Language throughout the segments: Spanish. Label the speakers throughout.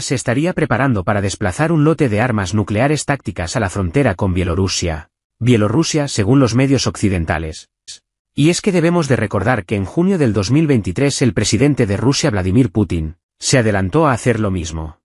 Speaker 1: se estaría preparando para desplazar un lote de armas nucleares tácticas a la frontera con Bielorrusia. Bielorrusia según los medios occidentales. Y es que debemos de recordar que en junio del 2023 el presidente de Rusia Vladimir Putin, se adelantó a hacer lo mismo.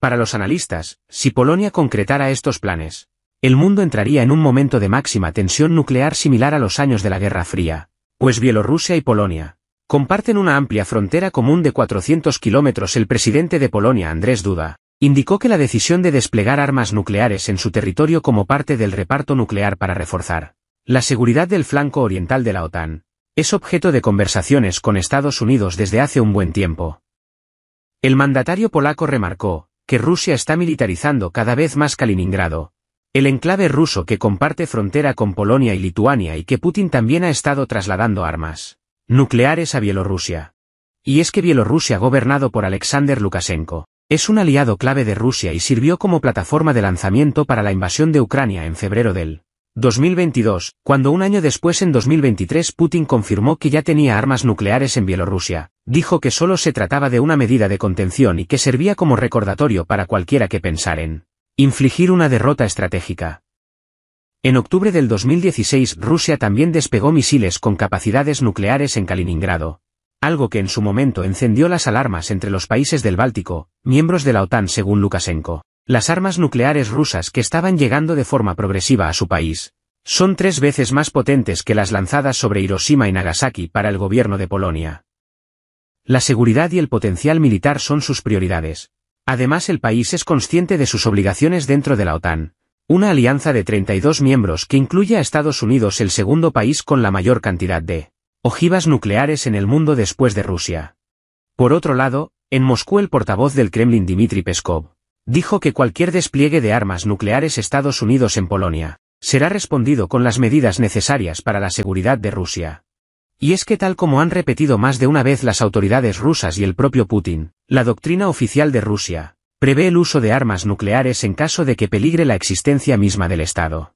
Speaker 1: Para los analistas, si Polonia concretara estos planes, el mundo entraría en un momento de máxima tensión nuclear similar a los años de la Guerra Fría, pues Bielorrusia y Polonia, comparten una amplia frontera común de 400 kilómetros. El presidente de Polonia Andrés Duda indicó que la decisión de desplegar armas nucleares en su territorio como parte del reparto nuclear para reforzar la seguridad del flanco oriental de la OTAN es objeto de conversaciones con Estados Unidos desde hace un buen tiempo. El mandatario polaco remarcó que Rusia está militarizando cada vez más Kaliningrado, el enclave ruso que comparte frontera con Polonia y Lituania y que Putin también ha estado trasladando armas. Nucleares a Bielorrusia. Y es que Bielorrusia, gobernado por Alexander Lukashenko, es un aliado clave de Rusia y sirvió como plataforma de lanzamiento para la invasión de Ucrania en febrero del 2022, cuando un año después en 2023 Putin confirmó que ya tenía armas nucleares en Bielorrusia, dijo que solo se trataba de una medida de contención y que servía como recordatorio para cualquiera que pensar en infligir una derrota estratégica. En octubre del 2016 Rusia también despegó misiles con capacidades nucleares en Kaliningrado, algo que en su momento encendió las alarmas entre los países del Báltico, miembros de la OTAN según Lukashenko. Las armas nucleares rusas que estaban llegando de forma progresiva a su país, son tres veces más potentes que las lanzadas sobre Hiroshima y Nagasaki para el gobierno de Polonia. La seguridad y el potencial militar son sus prioridades. Además el país es consciente de sus obligaciones dentro de la OTAN, una alianza de 32 miembros que incluye a Estados Unidos el segundo país con la mayor cantidad de ojivas nucleares en el mundo después de Rusia. Por otro lado, en Moscú el portavoz del Kremlin Dmitry Peskov dijo que cualquier despliegue de armas nucleares Estados Unidos en Polonia será respondido con las medidas necesarias para la seguridad de Rusia. Y es que tal como han repetido más de una vez las autoridades rusas y el propio Putin, la doctrina oficial de Rusia, prevé el uso de armas nucleares en caso de que peligre la existencia misma del Estado.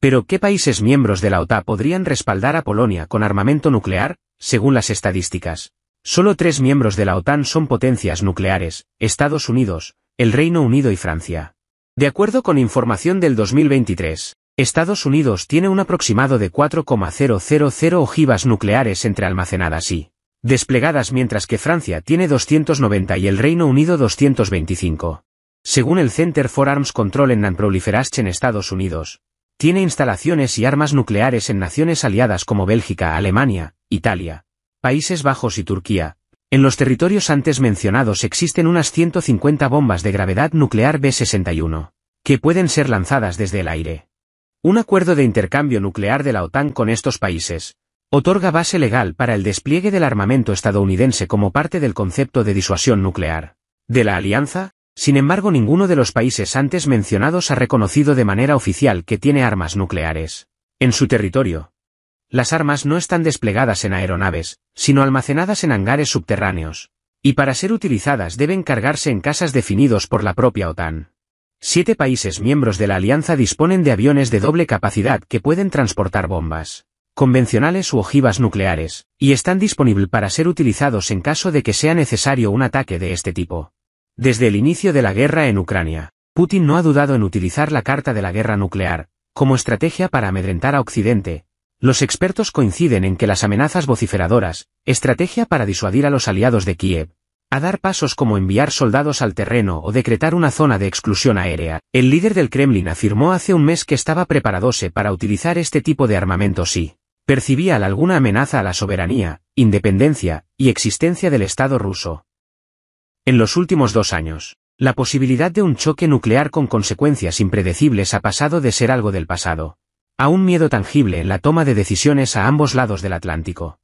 Speaker 1: Pero ¿qué países miembros de la OTAN podrían respaldar a Polonia con armamento nuclear? Según las estadísticas, solo tres miembros de la OTAN son potencias nucleares, Estados Unidos, el Reino Unido y Francia. De acuerdo con información del 2023, Estados Unidos tiene un aproximado de 4,000 ojivas nucleares entre almacenadas y desplegadas mientras que Francia tiene 290 y el Reino Unido 225. Según el Center for Arms Control en Nanproliferation en Estados Unidos, tiene instalaciones y armas nucleares en naciones aliadas como Bélgica, Alemania, Italia, Países Bajos y Turquía. En los territorios antes mencionados existen unas 150 bombas de gravedad nuclear B-61, que pueden ser lanzadas desde el aire. Un acuerdo de intercambio nuclear de la OTAN con estos países, otorga base legal para el despliegue del armamento estadounidense como parte del concepto de disuasión nuclear. De la alianza, sin embargo ninguno de los países antes mencionados ha reconocido de manera oficial que tiene armas nucleares. En su territorio. Las armas no están desplegadas en aeronaves, sino almacenadas en hangares subterráneos. Y para ser utilizadas deben cargarse en casas definidos por la propia OTAN. Siete países miembros de la alianza disponen de aviones de doble capacidad que pueden transportar bombas convencionales u ojivas nucleares, y están disponibles para ser utilizados en caso de que sea necesario un ataque de este tipo. Desde el inicio de la guerra en Ucrania, Putin no ha dudado en utilizar la carta de la guerra nuclear, como estrategia para amedrentar a Occidente. Los expertos coinciden en que las amenazas vociferadoras, estrategia para disuadir a los aliados de Kiev, a dar pasos como enviar soldados al terreno o decretar una zona de exclusión aérea. El líder del Kremlin afirmó hace un mes que estaba preparadose para utilizar este tipo de armamento si percibía alguna amenaza a la soberanía, independencia y existencia del Estado ruso. En los últimos dos años, la posibilidad de un choque nuclear con consecuencias impredecibles ha pasado de ser algo del pasado, a un miedo tangible en la toma de decisiones a ambos lados del Atlántico.